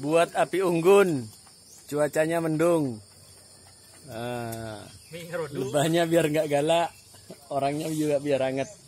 buat api unggun cuacanya mendung uh, lebahnya biar nggak galak orangnya juga biar hangat.